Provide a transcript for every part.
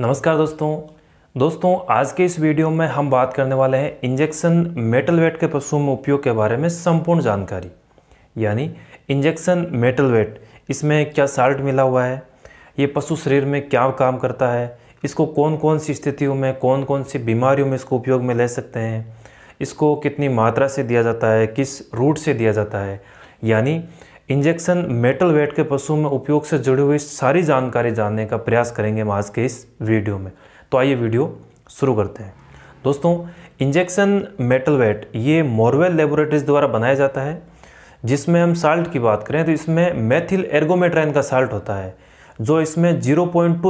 नमस्कार दोस्तों दोस्तों आज के इस वीडियो में हम बात करने वाले हैं इंजेक्शन मेटल वेट के पशुओं में उपयोग के बारे में संपूर्ण जानकारी यानी इंजेक्शन मेटल वेट इसमें क्या साल्ट मिला हुआ है ये पशु शरीर में क्या काम करता है इसको कौन कौन सी स्थितियों में कौन कौन सी बीमारियों में इसको उपयोग में ले सकते हैं इसको कितनी मात्रा से दिया जाता है किस रूट से दिया जाता है यानी इंजेक्शन मेटल वेट के पशु में उपयोग से जुड़ी हुई सारी जानकारी जानने का प्रयास करेंगे हम आज के इस वीडियो में तो आइए वीडियो शुरू करते हैं दोस्तों इंजेक्शन मेटल वेट ये मॉरवेल लेबोरेटरीज द्वारा बनाया जाता है जिसमें हम साल्ट की बात करें तो इसमें मैथिल एर्गोमेट्राइन का साल्ट होता है जो इसमें 0.2 पॉइंट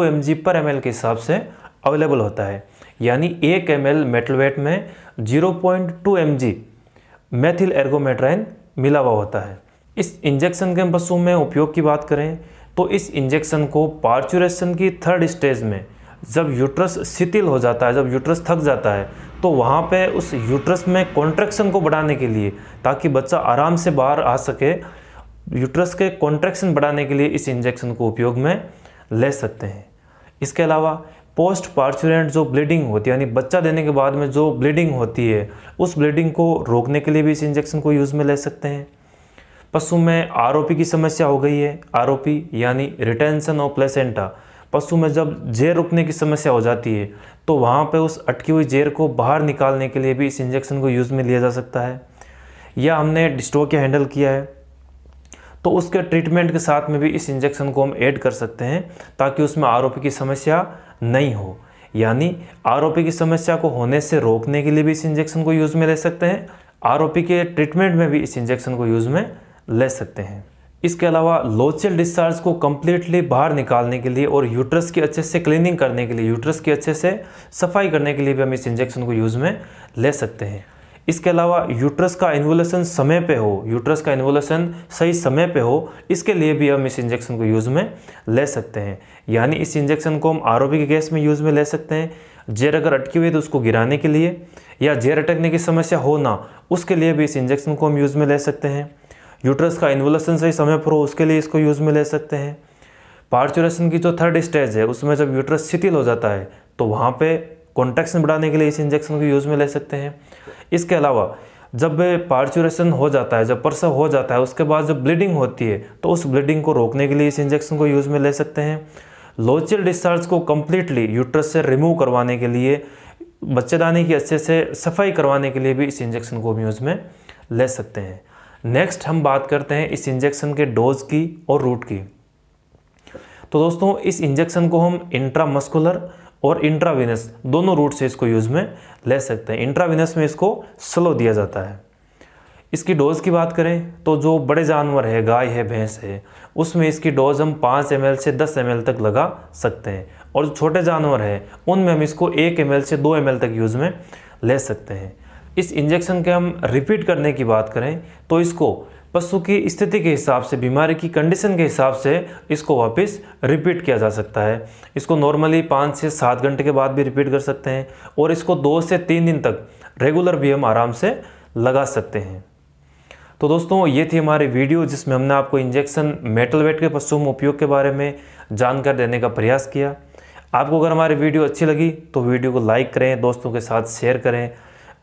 पर एम के हिसाब से अवेलेबल होता है यानी एक एम मेटल वेट में 0.2 पॉइंट मैथिल एर्गोमेट्राइन मिला हुआ होता है इस इंजेक्शन के बसों में उपयोग की बात करें तो इस इंजेक्शन को पार्चुरेशन की थर्ड स्टेज में जब यूट्रस शिथिल हो जाता है जब यूट्रस थक जाता है तो वहाँ पे उस यूट्रस में कॉन्ट्रैक्शन को बढ़ाने के लिए ताकि बच्चा आराम से बाहर आ सके यूट्रस के कॉन्ट्रैक्शन बढ़ाने के लिए इस इंजेक्शन को उपयोग में ले सकते हैं इसके अलावा पोस्ट पार्चुरेंट जो ब्लीडिंग होती है यानी बच्चा देने के बाद में जो ब्लीडिंग होती है उस ब्लीडिंग को रोकने के लिए भी इस इंजेक्शन को यूज़ में ले सकते हैं पशु में आरोपी की समस्या हो गई है आरोपी यानी रिटेंशन ऑफ प्लेसेंटा पशु में जब जेर रुकने की समस्या हो जाती है तो वहाँ पे उस अटकी हुई जेर को बाहर निकालने के लिए भी इस इंजेक्शन को यूज़ में लिया जा सकता है या हमने के हैंडल किया है तो उसके ट्रीटमेंट के साथ में भी इस इंजेक्शन को हम ऐड कर सकते हैं ताकि उसमें आरोपी की समस्या नहीं हो यानी आरोपी की समस्या को होने से रोकने के लिए भी इस इंजेक्शन को यूज़ में ले सकते हैं आरोपी के ट्रीटमेंट में भी इस इंजेक्शन को यूज़ में ले सकते हैं इसके अलावा लोचल डिस्चार्ज को कम्प्लीटली बाहर निकालने के लिए और यूट्रस की अच्छे से क्लीनिंग करने के लिए यूट्रस की अच्छे से सफाई करने के लिए भी हम इस इंजेक्शन को यूज़ में ले सकते हैं इसके अलावा यूट्रस का इन्वोलेशन समय पे हो यूट्रस का इन्वोलेशन सही समय पे हो इसके लिए भी हम इस इंजेक्शन को यूज़ में ले सकते हैं यानी इस इंजेक्शन को हम आर के गैस में यूज़ में ले सकते हैं जेर अगर अटकी हुई है तो उसको गिराने के लिए या जेर अटकने की समस्या हो ना उसके लिए भी इस इंजेक्शन को हम यूज़ में ले सकते हैं यूट्रस का इन्वोलेशन सही समय पर हो उसके लिए इसको यूज़ में ले सकते हैं पार्चुरेशन की जो थर्ड स्टेज है उसमें जब यूट्रस शिथिल हो जाता है तो वहाँ पे कॉन्टेक्शन बढ़ाने के लिए इस इंजेक्शन को यूज़ में ले सकते हैं इसके अलावा जब पार्चुरेशन हो जाता है जब प्रसव हो जाता है उसके बाद जब ब्लीडिंग होती है तो उस ब्लीडिंग को रोकने के लिए इस इंजेक्शन को यूज़ में ले सकते हैं लोचल डिस्चार्ज को कम्प्लीटली यूट्रस से रिमूव करवाने के लिए बच्चेदानी की अच्छे से सफाई करवाने के लिए भी इस इंजेक्शन को हम यूज़ में ले सकते हैं नेक्स्ट हम बात करते हैं इस इंजेक्शन के डोज की और रूट की तो दोस्तों इस इंजेक्शन को हम इंट्रामस्कुलर और इंट्राविनस दोनों रूट से इसको यूज़ में ले सकते हैं इंट्राविनस में इसको स्लो दिया जाता है इसकी डोज़ की बात करें तो जो बड़े जानवर है गाय है भैंस है उसमें इसकी डोज़ हम 5 एम से 10 एम तक लगा सकते हैं और जो छोटे जानवर हैं उनमें हम इसको 1 एम से 2 एम तक यूज़ में ले सकते हैं इस इंजेक्शन के हम रिपीट करने की बात करें तो इसको पशु की स्थिति के हिसाब से बीमारी की कंडीशन के हिसाब से इसको वापस रिपीट किया जा सकता है इसको नॉर्मली पाँच से सात घंटे के बाद भी रिपीट कर सकते हैं और इसको दो से तीन दिन तक रेगुलर भी हम आराम से लगा सकते हैं तो दोस्तों ये थी हमारी वीडियो जिसमें हमने आपको इंजेक्शन मेटल वेट के पशुओं में उपयोग के बारे में जानकारी देने का प्रयास किया आपको अगर हमारी वीडियो अच्छी लगी तो वीडियो को लाइक करें दोस्तों के साथ शेयर करें